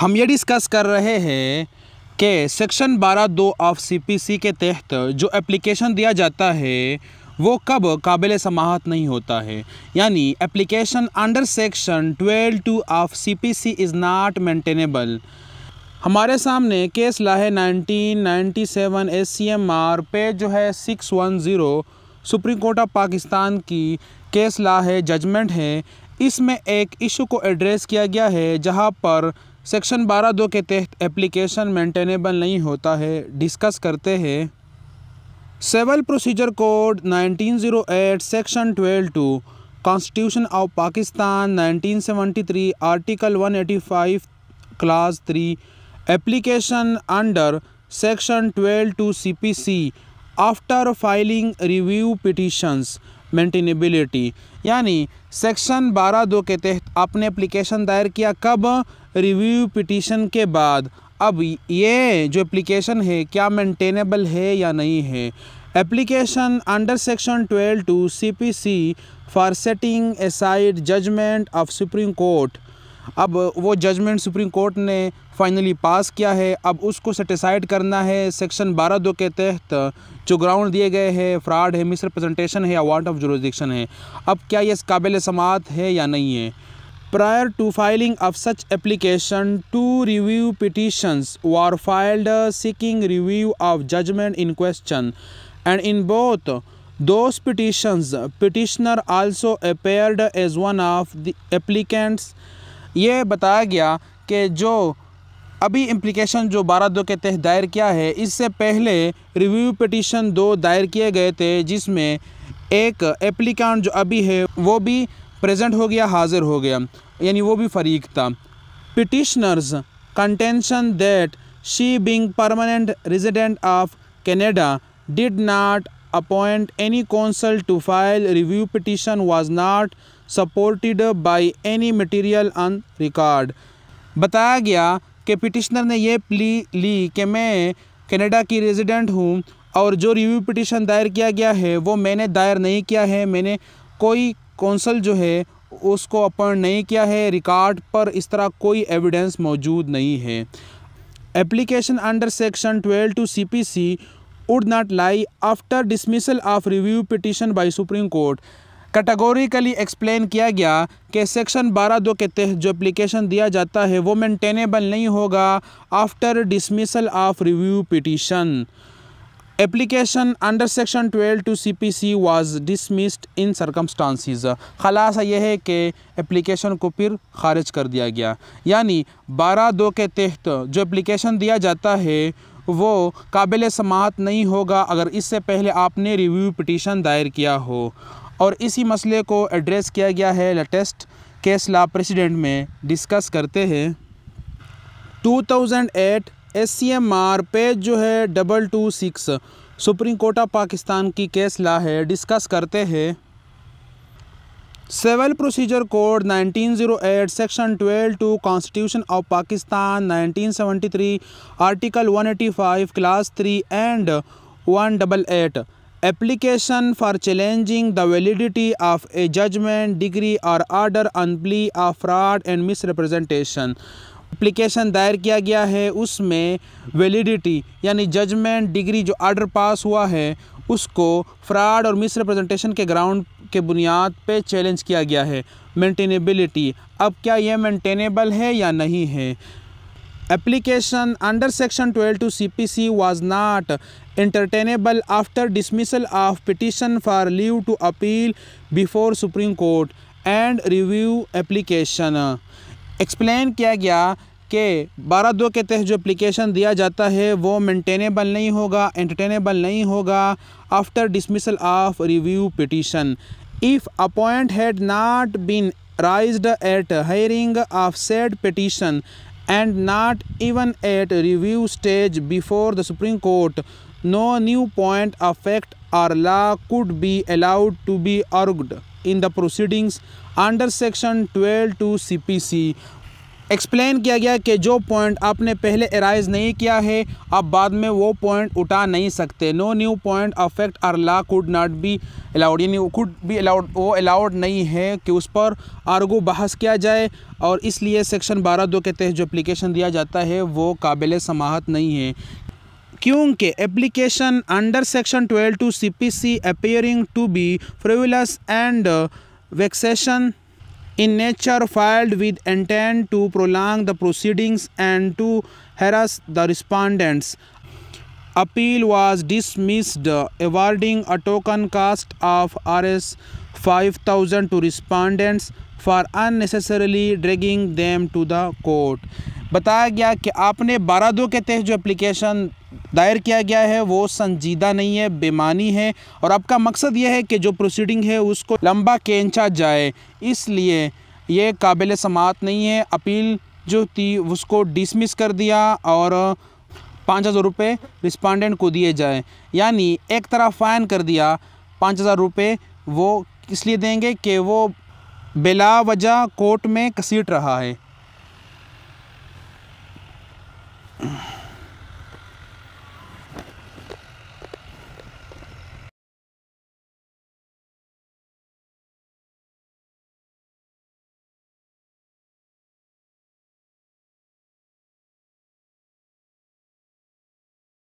हम ये डिस्कस कर रहे हैं कि सेक्शन बारह दो ऑफ सीपीसी के तहत जो एप्लीकेशन दिया जाता है वो कब काबिल समाहत नहीं होता है यानी application under section twelve two of CPC is not maintainable हमारे सामने केस ला है एम आर पेज जो है 610 सुप्रीम कोर्ट ऑफ पाकिस्तान की केस ला है जजमेंट है इसमें एक इशू को एड्रेस किया गया है जहां पर सेक्शन बारह दो के तहत एप्लीकेशन मेंटेनेबल नहीं होता है डिस्कस करते हैं civil procedure code 1908 section 12 two constitution of Pakistan 1973 article 185 class 3 application under section 12 two CPC after filing review petitions maintainability यानी सेक्शन 12 दो के तहत आपने एप्लीकेशन दायर किया कब रिव्यू पिटीशन के बाद अब ये जो एप्लीकेशन है क्या मेंटेनेबल है या नहीं है application under section 12 two CPC for setting aside judgement of supreme court अब वो जजमेंट सुप्रीम कोर्ट ने फाइनली पास किया है अब उसको सेटिसाइड करना है सेक्शन बारह दो के तहत जो ग्राउंड दिए गए हैं फ्रॉड है मिसरप्रजेंटेशन है या वांट ऑफ जुरोडिक्शन है अब क्या ये काबिल समात है या नहीं है prior to filing of such application two review petitions were filed seeking review of judgment in question and in both those petitions petitioner also appeared as one of the applicants ये बताया गया कि जो अभी इम्प्लिकेशन जो बारह दो के तहत दायर किया है इससे पहले रिव्यू पिटिशन दो दायर किए गए थे जिसमें एक एप्लिकांट जो अभी है वो भी प्रेजेंट हो गया हाजिर हो गया यानी वो भी फरीक था petitioners contention that she being permanent resident of Canada did not appoint any counsel to file review petition was not supported by any material on record बताया गया कि पिटिशनर ने यह प्ली ली कि मैं कनाडा की रेजिडेंट हूँ और जो रिव्यू पिटिशन दायर किया गया है वो मैंने दायर नहीं किया है मैंने कोई कौंसल जो है उसको अपॉइंट नहीं किया है रिकॉर्ड पर इस तरह कोई एविडेंस मौजूद नहीं है application under section 12 two CPC would not lie after dismissal of review petition by supreme court categorically explain किया गया कि सेक्शन बारह दो के तहत जो एप्लीकेशन दिया जाता है वो मेंटेनेबल नहीं होगा after dismissal of review petition application under section 12 two CPC was dismissed in circumstances खलासा यह है कि एप्लीकेशन को फिर खारिज कर दिया गया यानी बारह दो के तहत जो एप्लीकेशन दिया जाता है वो काबिल समात नहीं होगा अगर इससे पहले आपने रिव्यू पिटीशन दायर किया हो और इसी मसले को एड्रेस किया गया है लेटेस्ट केस ला प्रेसिडेंट में डिस्कस करते हैं 2008 S C M R page जो है double two six supreme court of Pakistan की केस ला है डिस्कस करते हैं civil procedure code 1908 section 12 two constitution of Pakistan 1973 article 185 class three and one double eight application for challenging the validity of a judgement decree और order on plea of fraud and misrepresentation application दायर किया गया है उसमें validity यानी judgement decree जो order pass हुआ है उसको फ्रॉड और मिसरिप्रजेंटेशन के ग्राउंड के बुनियाद पे चैलेंज किया गया है मेंटेनेबिलिटी अब क्या यह मेंटेनेबल है या नहीं है application under section 12 two C P C was not entertainable after dismissal of petition for leave to appeal before supreme court and review application explain किया गया कि बारह दो के तहत जो अप्लीकेशन दिया जाता है वो मेंटेनेबल नहीं होगा एंटरटेनेबल नहीं होगा after dismissal of review petition if a point had not been raise at hearing of said petition and not even at review stage before the supreme court no new point of fact or law could be allowed to be be in the proceedings under section 12 two CPC explain किया गया कि जो point आपने पहले arise नहीं किया है आप बाद में वो पॉइंट उठा नहीं सकते no new point of fact or law could not be allowed यानी कुड बी अलाउड वो अलाउड नहीं है कि उस पर आर्गो बहस किया जाए और इसलिए सेक्शन बारह दो के तहत जो एप्लीकेशन दिया जाता है वो काबिल समाहत नहीं है क्योंकि application under section twelve two C P C appearing to be frivolous and vexation in nature filed with intent to prolong the proceedings and to harass the respondents appeal was dismissed awarding a token cost of R S five thousand to respondents for unnecessarily dragging them to the court बताया गया कि आपने बारह दो के तहत जो application दायर किया गया है वो संजीदा नहीं है बेमानी है और आपका मकसद यह है कि जो प्रोसीडिंग है उसको लंबा केंचा जाए इसलिए ये काबिल समात नहीं है अपील जो थी उसको डिसमिस कर दिया और पाँच हज़ार रुपये रिस्पांडेंट को दिए जाए यानी एक तरह फ़ाइन कर दिया पाँच हज़ार रुपये वो इसलिए देंगे कि वो बिला वजह कोर्ट में कसीट रहा है